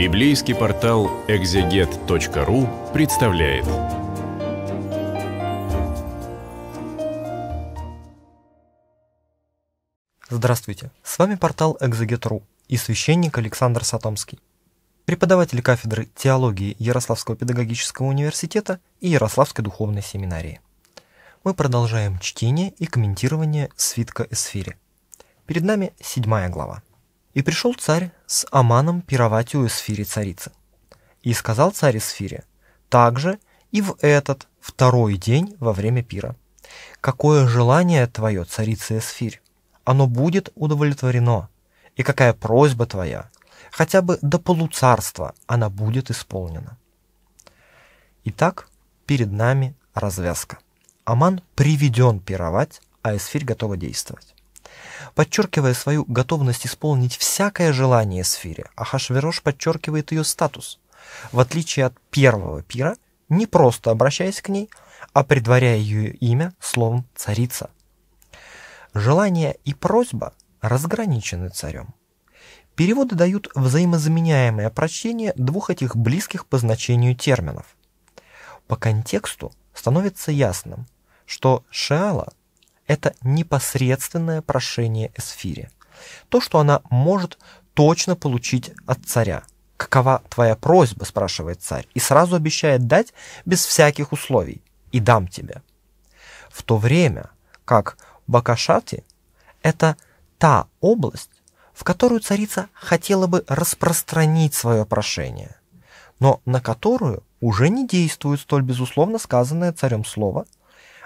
Библейский портал экзегет.ру представляет. Здравствуйте, с вами портал экзегет.ру и священник Александр Сатомский, преподаватель кафедры теологии Ярославского педагогического университета и Ярославской духовной семинарии. Мы продолжаем чтение и комментирование свитка Эсфири. Перед нами седьмая глава. «И пришел царь с Аманом пировать у Эсфири царицы. И сказал царь Эсфире, также и в этот второй день во время пира. Какое желание твое, царица Эсфирь, оно будет удовлетворено, и какая просьба твоя, хотя бы до полуцарства она будет исполнена. Итак, перед нами развязка. Аман приведен пировать, а Эсфирь готова действовать. Подчеркивая свою готовность исполнить всякое желание сфере, Ахашверош подчеркивает ее статус. В отличие от первого пира, не просто обращаясь к ней, а предваряя ее имя словом «царица». Желание и просьба разграничены царем. Переводы дают взаимозаменяемое прочтение двух этих близких по значению терминов. По контексту становится ясным, что Шеала это непосредственное прошение эсфире. То, что она может точно получить от царя. «Какова твоя просьба?» – спрашивает царь, и сразу обещает дать без всяких условий. «И дам тебе». В то время, как Бакашати – это та область, в которую царица хотела бы распространить свое прошение, но на которую уже не действует столь безусловно сказанное царем слово –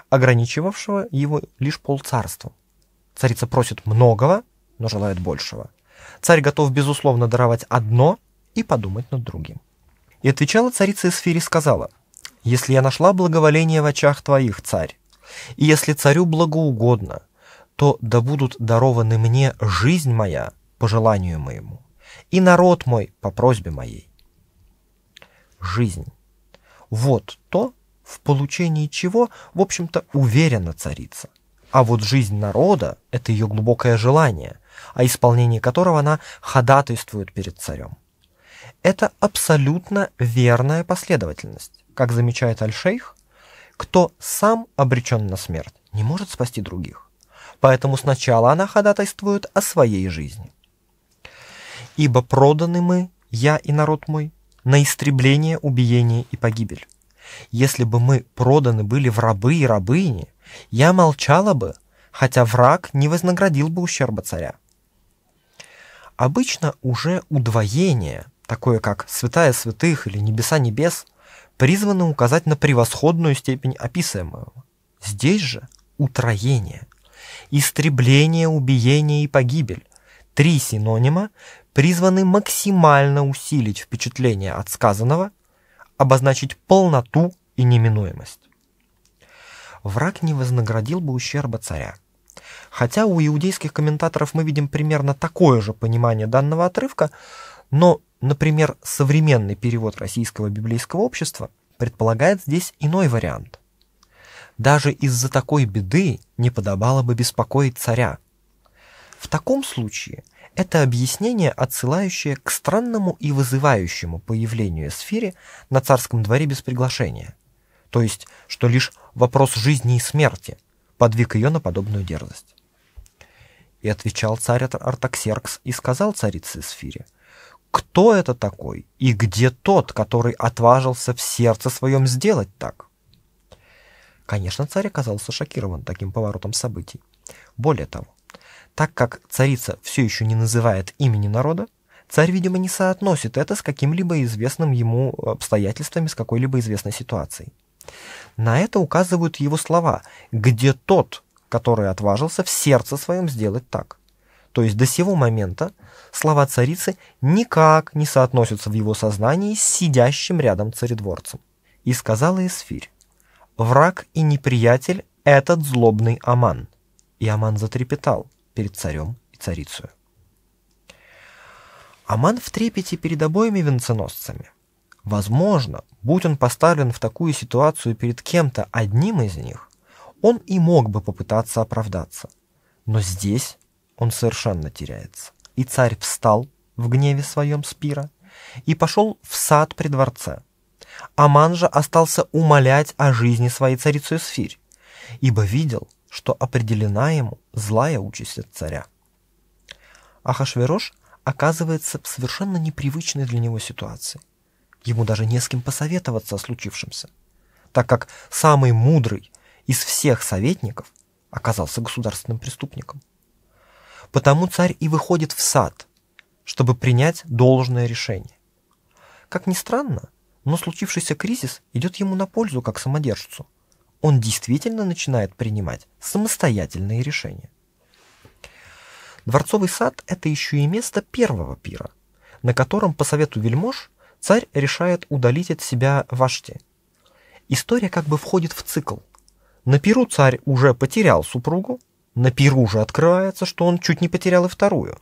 ограничивавшего его лишь полцарства. Царица просит многого, но желает большего. Царь готов, безусловно, даровать одно и подумать над другим. И отвечала царица Эсфири, сказала, «Если я нашла благоволение в очах твоих, царь, и если царю благоугодно, то да будут дарованы мне жизнь моя по желанию моему, и народ мой по просьбе моей». Жизнь. Вот то, в получении чего, в общем-то, уверена царица. А вот жизнь народа – это ее глубокое желание, о исполнении которого она ходатайствует перед царем. Это абсолютно верная последовательность. Как замечает Аль-Шейх, кто сам обречен на смерть, не может спасти других. Поэтому сначала она ходатайствует о своей жизни. «Ибо проданы мы, я и народ мой, на истребление, убиение и погибель. Если бы мы проданы были в рабы и рабыни, я молчала бы, хотя враг не вознаградил бы ущерба царя. Обычно уже удвоение, такое как «святая святых» или «небеса небес», призвано указать на превосходную степень описываемого. Здесь же утроение, истребление, убиение и погибель. Три синонима призваны максимально усилить впечатление от сказанного обозначить полноту и неминуемость. Враг не вознаградил бы ущерба царя. Хотя у иудейских комментаторов мы видим примерно такое же понимание данного отрывка, но, например, современный перевод российского библейского общества предполагает здесь иной вариант. Даже из-за такой беды не подобало бы беспокоить царя. В таком случае – это объяснение, отсылающее к странному и вызывающему появлению сфере на царском дворе без приглашения, то есть, что лишь вопрос жизни и смерти подвиг ее на подобную дерзость. И отвечал царь Артаксеркс и сказал царице Сфире, «Кто это такой и где тот, который отважился в сердце своем сделать так?» Конечно, царь оказался шокирован таким поворотом событий. Более того, так как царица все еще не называет имени народа, царь, видимо, не соотносит это с каким-либо известным ему обстоятельствами, с какой-либо известной ситуацией. На это указывают его слова «где тот, который отважился в сердце своем сделать так». То есть до сего момента слова царицы никак не соотносятся в его сознании с сидящим рядом царедворцем. И сказала Эсфирь, «Враг и неприятель — этот злобный Аман». И Аман затрепетал, перед царем и царицей. Аман в трепете перед обоими венценосцами. Возможно, будь он поставлен в такую ситуацию перед кем-то одним из них, он и мог бы попытаться оправдаться. Но здесь он совершенно теряется. И царь встал в гневе своем спира и пошел в сад при дворце. Аман же остался умолять о жизни своей царицы Эсфирь, ибо видел, что определена ему злая участь от царя. Ахашверош оказывается в совершенно непривычной для него ситуации. Ему даже не с кем посоветоваться о случившемся, так как самый мудрый из всех советников оказался государственным преступником. Потому царь и выходит в сад, чтобы принять должное решение. Как ни странно, но случившийся кризис идет ему на пользу как самодержцу – он действительно начинает принимать самостоятельные решения. Дворцовый сад – это еще и место первого пира, на котором, по совету вельмож, царь решает удалить от себя вашти. История как бы входит в цикл. На пиру царь уже потерял супругу, на пиру же открывается, что он чуть не потерял и вторую.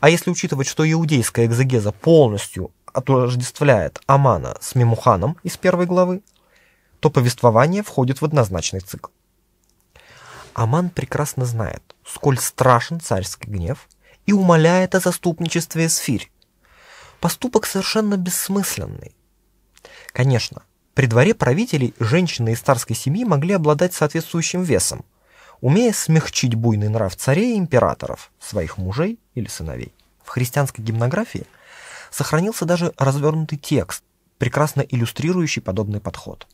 А если учитывать, что иудейская экзегеза полностью отождествляет Амана с Мемуханом из первой главы, то повествование входит в однозначный цикл. Аман прекрасно знает, сколь страшен царский гнев, и умоляет о заступничестве Эсфирь. Поступок совершенно бессмысленный. Конечно, при дворе правителей женщины из царской семьи могли обладать соответствующим весом, умея смягчить буйный нрав царей и императоров, своих мужей или сыновей. В христианской гимнографии сохранился даже развернутый текст, прекрасно иллюстрирующий подобный подход.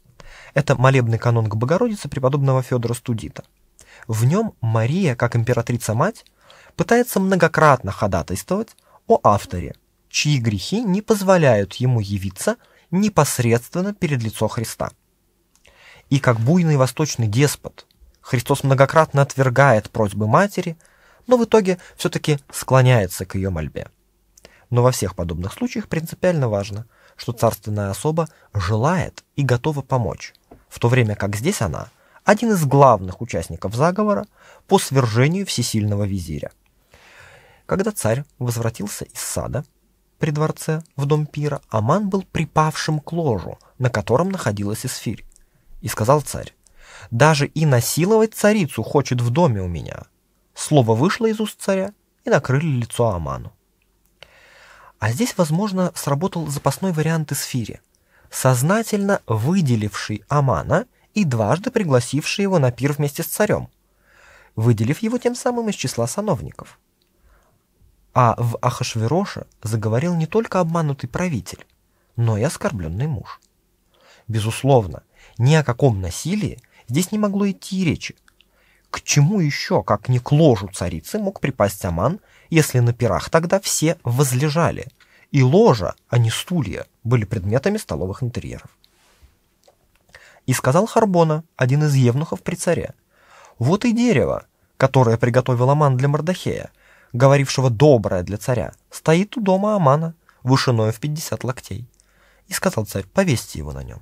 Это молебный канон к Богородице преподобного Федора Студита. В нем Мария, как императрица-мать, пытается многократно ходатайствовать о авторе, чьи грехи не позволяют ему явиться непосредственно перед лицо Христа. И как буйный восточный деспот, Христос многократно отвергает просьбы матери, но в итоге все-таки склоняется к ее мольбе. Но во всех подобных случаях принципиально важно, что царственная особа желает и готова помочь, в то время как здесь она – один из главных участников заговора по свержению всесильного визиря. Когда царь возвратился из сада при дворце в дом пира, Аман был припавшим к ложу, на котором находилась эсфирь. И сказал царь, «Даже и насиловать царицу хочет в доме у меня». Слово вышло из уст царя и накрыли лицо Аману. А здесь, возможно, сработал запасной вариант из сознательно выделивший Амана и дважды пригласивший его на пир вместе с царем, выделив его тем самым из числа сановников. А в Ахашвероше заговорил не только обманутый правитель, но и оскорбленный муж. Безусловно, ни о каком насилии здесь не могло идти речи, к чему еще, как не к ложу царицы, мог припасть Аман, если на пирах тогда все возлежали, и ложа, а не стулья, были предметами столовых интерьеров? И сказал Харбона, один из евнухов при царе, «Вот и дерево, которое приготовил Аман для Мордахея, говорившего «доброе» для царя, стоит у дома Амана, вышиною в пятьдесят локтей». И сказал царь, «Повесьте его на нем».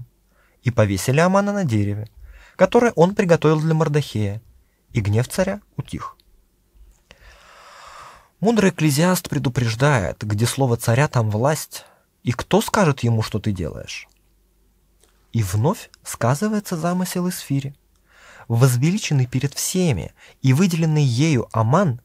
И повесили Амана на дереве, которое он приготовил для Мордахея, и гнев царя утих. Мудрый экклезиаст предупреждает, где слово царя, там власть, и кто скажет ему, что ты делаешь? И вновь сказывается замысел Исфири. Возвеличенный перед всеми и выделенный ею Аман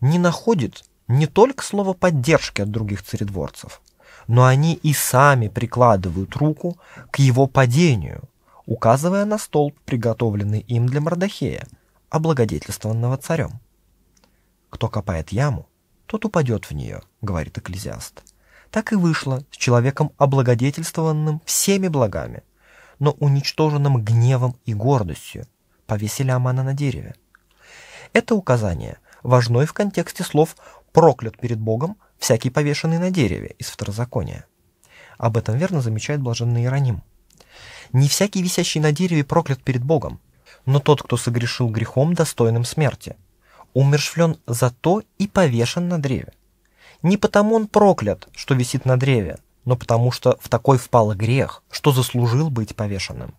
не находит не только слова поддержки от других царедворцев, но они и сами прикладывают руку к его падению, указывая на столб, приготовленный им для Мардахея облагодетельствованного царем. «Кто копает яму, тот упадет в нее», — говорит экклезиаст. Так и вышло с человеком, облагодетельствованным всеми благами, но уничтоженным гневом и гордостью, повесили Амана на дереве. Это указание важно и в контексте слов «проклят перед Богом всякий повешенный на дереве» из Второзакония. Об этом верно замечает блаженный Иероним. «Не всякий висящий на дереве проклят перед Богом, но тот, кто согрешил грехом, достойным смерти. Умершвлен за то и повешен на древе. Не потому он проклят, что висит на древе, но потому что в такой впал грех, что заслужил быть повешенным.